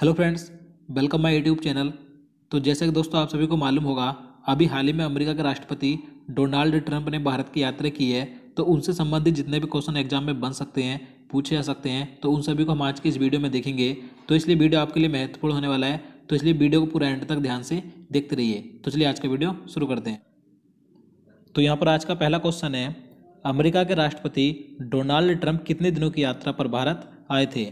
hello friends welcome my YouTube channel तो जैसे कि दोस्तों आप सभी को मालूम होगा अभी हाल ही में अमेरिका के राष्ट्रपति डोनाल्ड ट्रंप ने भारत की यात्रा की है तो उनसे संबंधित जितने भी क्वेश्चन एग्जाम में बन सकते हैं पूछे जा सकते हैं तो उन सभी को हम आज की इस वीडियो में देखेंगे तो इसलिए वीडियो आपके लिए महत्वपूर्ण होने वाला है तो इसलिए वीडियो को पूरा एंड तक ध्यान से देखते रहिए तो चलिए आज का वीडियो शुरू करते हैं तो यहाँ पर आज का पहला क्वेश्चन है अमेरिका के राष्ट्रपति डोनाल्ड ट्रंप कितने दिनों की यात्रा पर भारत आए थे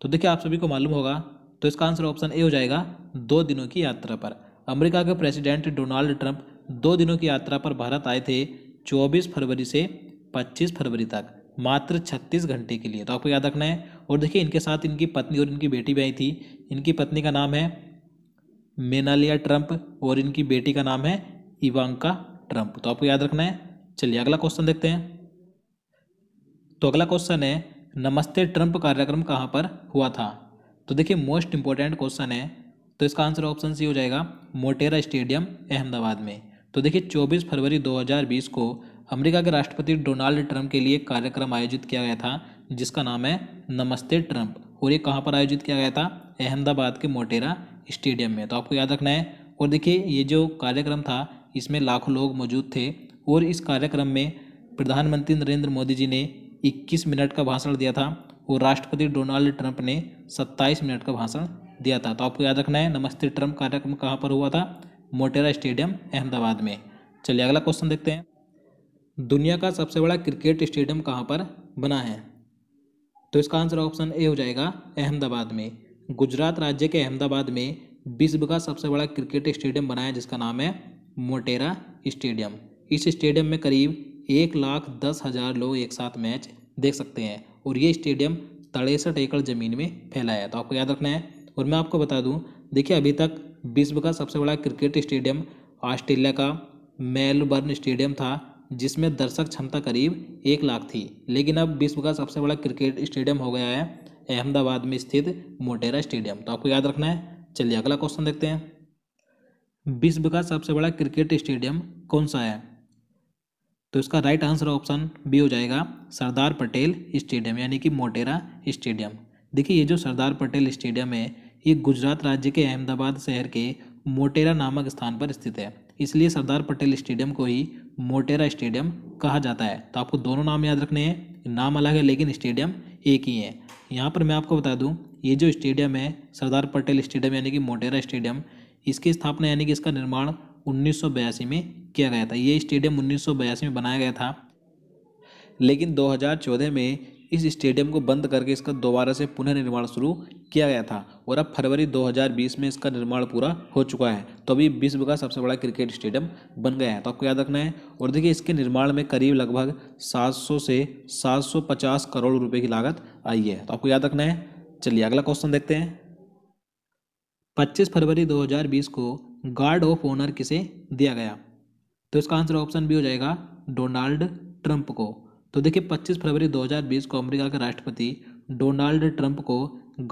तो देखिए आप सभी को मालूम होगा तो इसका आंसर ऑप्शन ए हो जाएगा दो दिनों की यात्रा पर अमेरिका के प्रेसिडेंट डोनाल्ड ट्रंप दो दिनों की यात्रा पर भारत आए थे चौबीस फरवरी से पच्चीस फरवरी तक मात्र छत्तीस घंटे के लिए तो आपको याद रखना है और देखिए इनके साथ इनकी पत्नी और इनकी बेटी भी आई थी इनकी पत्नी का नाम है मेनालिया ट्रंप और इनकी बेटी का नाम है इवांका ट्रंप तो आपको याद रखना है चलिए अगला क्वेश्चन देखते हैं तो अगला क्वेश्चन है नमस्ते ट्रंप कार्यक्रम कहाँ पर हुआ था तो देखिए मोस्ट इंपॉर्टेंट क्वेश्चन है तो इसका आंसर ऑप्शन सी हो जाएगा मोटेरा स्टेडियम अहमदाबाद में तो देखिए 24 फरवरी 2020 को अमेरिका के राष्ट्रपति डोनाल्ड ट्रंप के लिए कार्यक्रम आयोजित किया गया था जिसका नाम है नमस्ते ट्रंप और ये कहाँ पर आयोजित किया गया था अहमदाबाद के मोटेरा स्टेडियम में तो आपको याद रखना है और देखिए ये जो कार्यक्रम था इसमें लाखों लोग मौजूद थे और इस कार्यक्रम में प्रधानमंत्री नरेंद्र मोदी जी ने 21 मिनट का भाषण दिया था वो राष्ट्रपति डोनाल्ड ट्रंप ने सत्ताईस मिनट का भाषण दिया था तो आपको याद रखना है नमस्ते ट्रंप कार्यक्रम कहाँ पर हुआ था मोटेरा स्टेडियम अहमदाबाद में चलिए अगला क्वेश्चन देखते हैं दुनिया का सबसे बड़ा क्रिकेट स्टेडियम कहाँ पर बना है तो इसका आंसर ऑप्शन ए हो जाएगा अहमदाबाद में गुजरात राज्य के अहमदाबाद में विश्व का सबसे बड़ा क्रिकेट स्टेडियम बना है जिसका नाम है मोटेरा स्टेडियम इस स्टेडियम में करीब एक लाख दस हज़ार लोग एक साथ मैच देख सकते हैं और ये स्टेडियम तड़ेसठ एकड़ ज़मीन में फैलाया है तो आपको याद रखना है और मैं आपको बता दूं देखिए अभी तक विश्व का सबसे बड़ा क्रिकेट स्टेडियम ऑस्ट्रेलिया का मेलबर्न स्टेडियम था जिसमें दर्शक क्षमता करीब एक लाख थी लेकिन अब विश्व का सबसे बड़ा क्रिकेट स्टेडियम हो गया है अहमदाबाद में स्थित मोटेरा स्टेडियम तो आपको याद रखना है चलिए अगला क्वेश्चन देखते हैं विश्व का सबसे बड़ा क्रिकेट स्टेडियम कौन सा है तो इसका राइट आंसर ऑप्शन बी हो जाएगा सरदार पटेल स्टेडियम यानी कि मोटेरा स्टेडियम देखिए ये जो सरदार पटेल स्टेडियम है ये गुजरात राज्य के अहमदाबाद शहर के मोटेरा नामक स्थान पर स्थित है इसलिए सरदार पटेल स्टेडियम को ही मोटेरा स्टेडियम कहा जाता है तो आपको दोनों नाम याद रखने हैं नाम अलग है लेकिन स्टेडियम एक ही है यहाँ पर मैं आपको बता दूँ ये जो स्टेडियम है सरदार पटेल स्टेडियम यानी कि मोटेरा स्टेडियम इसकी स्थापना यानी कि इसका निर्माण उन्नीस में किया गया था ये स्टेडियम उन्नीस में बनाया गया था लेकिन 2014 में इस स्टेडियम को बंद करके इसका दोबारा से पुनः निर्माण शुरू किया गया था और अब फरवरी 2020 में इसका निर्माण पूरा हो चुका है तो अभी विश्व का सबसे बड़ा क्रिकेट स्टेडियम बन गया है तो आपको याद रखना है और देखिए इसके निर्माण में करीब लगभग 700 से 750 करोड़ रुपए की लागत आई है तो आपको याद रखना है चलिए अगला क्वेश्चन देखते हैं 25 फरवरी 2020 को गार्ड ऑफ ऑनर किसे दिया गया तो इसका आंसर ऑप्शन बी हो जाएगा डोनाल्ड ट्रंप को तो देखिए 25 फरवरी 2020 को अमेरिका के राष्ट्रपति डोनाल्ड ट्रंप को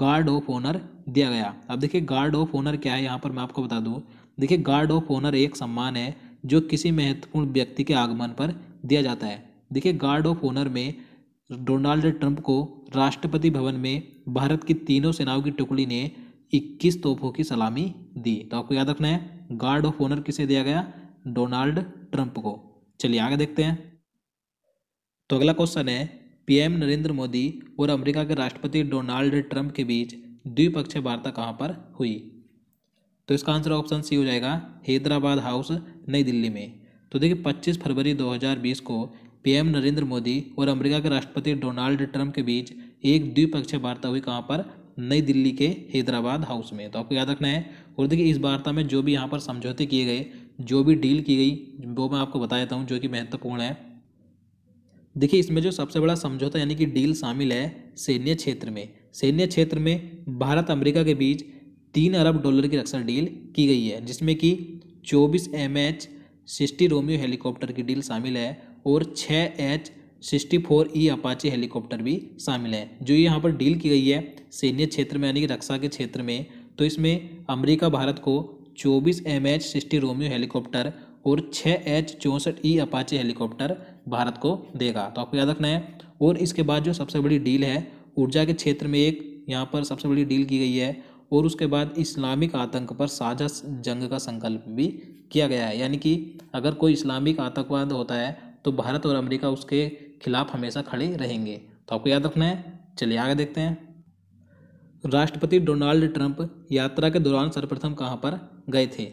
गार्ड ऑफ ऑनर दिया गया अब देखिए गार्ड ऑफ ऑनर क्या है यहाँ पर मैं आपको बता दूँ देखिए गार्ड ऑफ ऑनर एक सम्मान है जो किसी महत्वपूर्ण व्यक्ति के आगमन पर दिया जाता है देखिए गार्ड ऑफ ऑनर में डोनाल्ड ट्रंप को राष्ट्रपति भवन में भारत की तीनों सेनाओं की टुकड़ी ने इक्कीस तोपों की सलामी दी तो आपको याद रखना है गार्ड ऑफ ऑनर किसे दिया गया डोनाल्ड ट्रंप को चलिए आगे देखते हैं तो अगला क्वेश्चन है पीएम नरेंद्र मोदी और अमेरिका के राष्ट्रपति डोनाल्ड ट्रंप के बीच द्विपक्षीय वार्ता कहाँ पर हुई तो इसका आंसर ऑप्शन सी हो जाएगा हैदराबाद हाउस नई दिल्ली में तो देखिए पच्चीस फरवरी दो को पीएम नरेंद्र मोदी और अमेरिका के राष्ट्रपति डोनाल्ड ट्रंप के बीच एक द्विपक्षीय वार्ता हुई कहाँ पर नई दिल्ली के हैदराबाद हाउस में तो आपको याद रखना है और देखिए इस वार्ता में जो भी यहाँ पर समझौते किए गए जो भी डील की गई वो मैं आपको बता देता हूँ जो कि महत्वपूर्ण है देखिए इसमें जो सबसे बड़ा समझौता यानी कि डील शामिल है सैन्य क्षेत्र में सैन्य क्षेत्र में भारत अमेरिका के बीच तीन अरब डॉलर की रक्षा डील की गई है जिसमें कि चौबीस M H sixty Romeo helicopter की डील शामिल है और छः H sixty four E Apache helicopter भी शामिल है जो यहाँ पर डील की गई है सैन्य क्षेत्र में यानी कि रक्षा के क्षेत्र में तो इसमें अमेरिका भारत को चौबीस M H sixty Romeo helicopter और छः एच चौंसठ E e Apache helicopter Bharat को देगा तो आपको याद रखना है और इसके बाद जो सबसे बड़ी डील है ऊर्जा के क्षेत्र में एक यहाँ पर सबसे बड़ी डील की गई है और उसके बाद इस्लामिक आतंक पर साझा जंग का संकल्प भी किया गया है यानी कि अगर कोई इस्लामिक आतंकवाद होता है तो भारत और अमेरिका उसके खिलाफ हमेशा खड़े रहेंगे तो आपको याद रखना है चलिए आगे देखते हैं राष्ट्रपति डोनाल्ड ट्रंप यात्रा के दौरान सर्वप्रथम कहाँ पर गए थे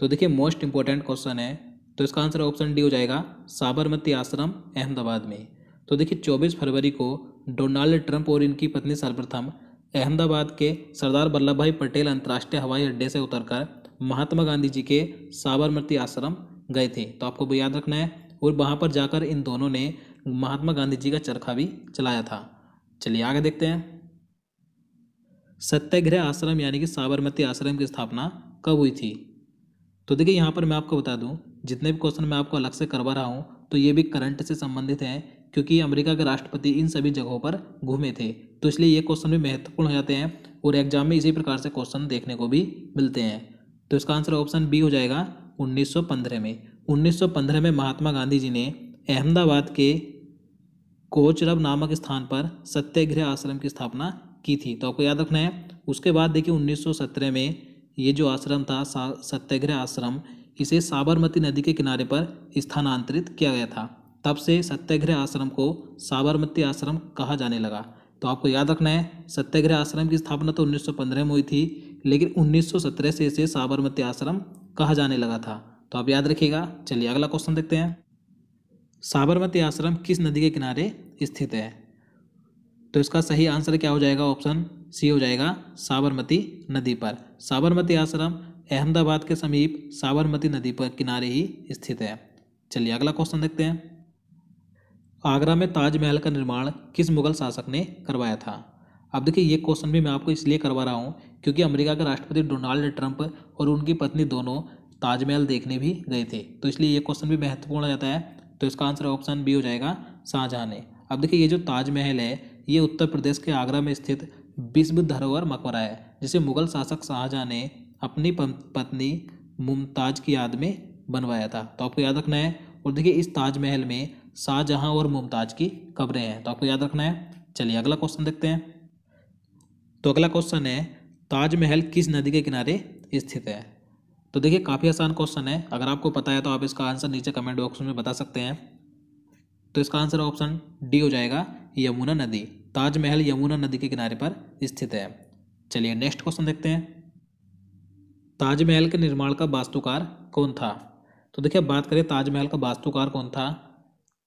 तो देखिए मोस्ट इंपॉर्टेंट क्वेश्चन है तो इसका आंसर ऑप्शन डी हो जाएगा साबरमती आश्रम अहमदाबाद में तो देखिए चौबीस फरवरी को डोनाल्ड ट्रंप और इनकी पत्नी सर्वप्रथम अहमदाबाद के सरदार वल्लभ भाई पटेल अंतर्राष्ट्रीय हवाई अड्डे से उतरकर महात्मा गांधी जी के साबरमती आश्रम गए थे तो आपको भी याद रखना है और वहाँ पर जाकर इन दोनों ने महात्मा गांधी जी का चरखा भी चलाया था चलिए आगे देखते हैं सत्याग्रह आश्रम यानी कि साबरमती आश्रम की स्थापना कब हुई थी तो देखिए यहाँ पर मैं आपको बता दूँ जितने भी क्वेश्चन मैं आपको अलग से करवा रहा हूँ तो ये भी करंट से संबंधित हैं क्योंकि अमेरिका के राष्ट्रपति इन सभी जगहों पर घूमे थे तो इसलिए ये क्वेश्चन भी महत्वपूर्ण हो जाते हैं और एग्जाम में इसी प्रकार से क्वेश्चन देखने को भी मिलते हैं तो इसका आंसर ऑप्शन बी हो जाएगा 1915 में 1915 में महात्मा गांधी जी ने अहमदाबाद के कोचरब नामक स्थान पर सत्याग्रह आश्रम की स्थापना की थी तो आपको याद रखना है उसके बाद देखिए 1917 में ये जो आश्रम था सत्याग्रह आश्रम इसे साबरमती नदी के किनारे पर स्थानांतरित किया गया था तब से सत्याग्रह आश्रम को साबरमती आश्रम कहा जाने लगा तो आपको याद रखना है सत्याग्रह आश्रम की स्थापना तो 1915 में हुई थी लेकिन 1917 से इसे साबरमती आश्रम कहा जाने लगा था तो आप याद रखिएगा चलिए अगला क्वेश्चन देखते हैं साबरमती आश्रम किस नदी के किनारे स्थित है तो इसका सही आंसर क्या हो जाएगा ऑप्शन सी हो जाएगा साबरमती नदी पर साबरमती आश्रम अहमदाबाद के समीप साबरमती नदी पर किनारे ही स्थित है चलिए अगला क्वेश्चन देखते हैं आगरा में ताजमहल का निर्माण किस मुगल शासक ने करवाया था अब देखिए ये क्वेश्चन भी मैं आपको इसलिए करवा रहा हूँ क्योंकि अमेरिका के राष्ट्रपति डोनाल्ड ट्रंप और उनकी पत्नी दोनों ताजमहल देखने भी गए थे तो इसलिए ये क्वेश्चन भी महत्वपूर्ण हो जाता है तो इसका आंसर ऑप्शन बी हो जाएगा शाहजहाँ ने अब देखिए ये जो ताजमहल है ये उत्तर प्रदेश के आगरा में स्थित विश्व धरोहर मकबरा है जिसे मुगल शासक शाहजहाँ ने अपनी पत्नी मुमताज की याद में बनवाया था तो आपको याद रखना है और देखिए इस ताजमहल में शाहजहाँ और मुमताज की कब्रें हैं तो आपको याद रखना है चलिए अगला क्वेश्चन देखते हैं तो अगला क्वेश्चन है ताजमहल किस नदी के किनारे स्थित है तो देखिए काफ़ी आसान क्वेश्चन है अगर आपको पता है तो आप इसका आंसर नीचे कमेंट बॉक्स में बता सकते हैं तो इसका आंसर ऑप्शन डी हो जाएगा यमुना नदी ताजमहल यमुना नदी के किनारे पर स्थित है चलिए नेक्स्ट क्वेश्चन देखते हैं ताजमहल के निर्माण का वास्तुकार कौन था तो देखिए अब बात करें ताजमहल का वास्तुकार कौन था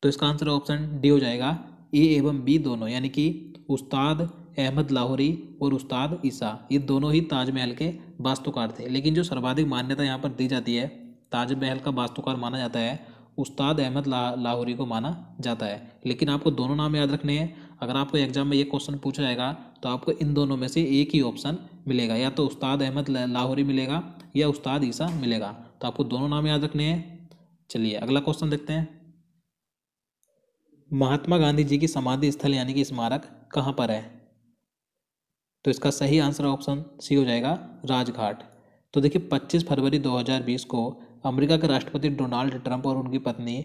तो इसका आंसर ऑप्शन डी हो जाएगा ए एवं बी दोनों यानी कि उस्ताद अहमद लाहौरी और उस्ताद ईसा ये दोनों ही ताजमहल के वास्तुकार थे लेकिन जो सर्वाधिक मान्यता यहाँ पर दी जाती है ताजमहल का वास्तुकार माना जाता है उस्ताद अहमद ला, लाहौरी को माना जाता है लेकिन आपको दोनों नाम याद रखने हैं अगर आपको एग्जाम में ये क्वेश्चन पूछा जाएगा तो आपको इन दोनों में से एक ही ऑप्शन मिलेगा या तो उस्ताद अहमद लाहौरी मिलेगा या उस्ताद ईसा मिलेगा तो आपको दोनों नाम याद रखने हैं चलिए अगला क्वेश्चन देखते हैं महात्मा गांधी जी की समाधि स्थल यानी कि स्मारक कहाँ पर है तो इसका सही आंसर ऑप्शन सी हो जाएगा राजघाट तो देखिए 25 फरवरी 2020 को अमेरिका के राष्ट्रपति डोनाल्ड ट्रंप और उनकी पत्नी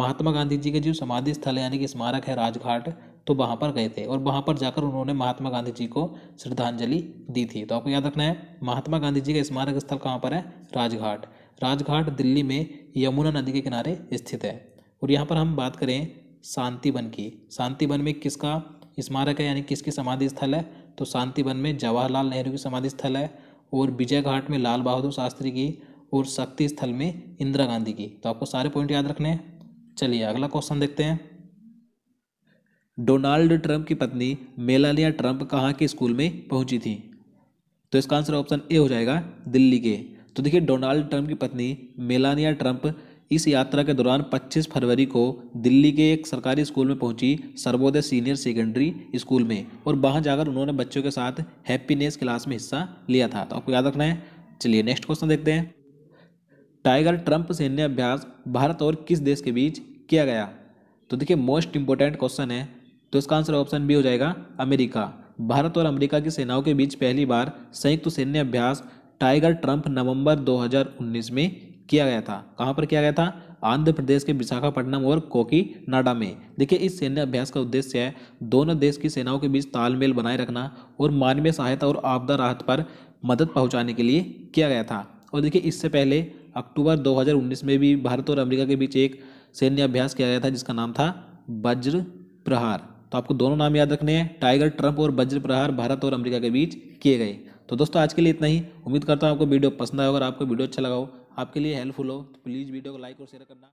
महात्मा गांधी जी के जो समाधि स्थल यानी कि स्मारक है राजघाट तो वहाँ पर गए थे और वहाँ पर जाकर उन्होंने महात्मा गांधी जी को श्रद्धांजलि दी थी तो आपको याद रखना है महात्मा गांधी जी का स्मारक स्थल कहाँ पर है राजघाट राजघाट दिल्ली में यमुना नदी के किनारे स्थित है और यहाँ पर हम बात करें शांति वन की शांति वन में किसका स्मारक है यानी किसकी समाधि स्थल है तो शांतिवन में जवाहरलाल नेहरू की समाधि स्थल है और विजय घाट में लाल बहादुर शास्त्री की और शक्ति स्थल में इंदिरा गांधी की तो आपको सारे पॉइंट याद रखने हैं चलिए अगला क्वेश्चन देखते हैं डोनाल्ड ट्रंप की पत्नी मेलानिया ट्रंप कहाँ के स्कूल में पहुंची थी तो इसका आंसर ऑप्शन ए हो जाएगा दिल्ली के तो देखिए डोनाल्ड ट्रंप की पत्नी मेलानिया ट्रंप इस यात्रा के दौरान 25 फरवरी को दिल्ली के एक सरकारी स्कूल में पहुंची सर्वोदय सीनियर सेकेंडरी स्कूल में और वहां जाकर उन्होंने बच्चों के साथ हैप्पीनेस क्लास में हिस्सा लिया था तो आपको याद रखना है चलिए नेक्स्ट क्वेश्चन देखते हैं टाइगर ट्रंप सैन्य अभ्यास भारत और किस देश के बीच किया गया तो देखिए मोस्ट इंपॉर्टेंट क्वेश्चन है तो इसका आंसर ऑप्शन बी हो जाएगा अमेरिका भारत और अमेरिका की सेनाओं के बीच पहली बार संयुक्त सैन्य अभ्यास टाइगर ट्रंप नवंबर 2019 में किया गया था कहाँ पर किया गया था आंध्र प्रदेश के विशाखापट्टनम और कोकीनाडा में देखिए इस सैन्य अभ्यास का उद्देश्य है दोनों देश की सेनाओं के बीच तालमेल बनाए रखना और मानवीय सहायता और आपदा राहत पर मदद पहुंचाने के लिए किया गया था और देखिए इससे पहले अक्टूबर 2019 में भी भारत और अमेरिका के बीच एक सैन्य अभ्यास किया गया था जिसका नाम था वज्र प्रहार तो आपको दोनों नाम याद रखने हैं टाइगर ट्रंप और वज्र प्रहार भारत और अमेरिका के बीच किए गए तो दोस्तों आज के लिए इतना ही उम्मीद करता हूँ आपको वीडियो पसंद आया अगर आपको वीडियो अच्छा लगा हो आपके लिए हेल्पफुल हो तो प्लीज़ वीडियो को लाइक और शेयर करना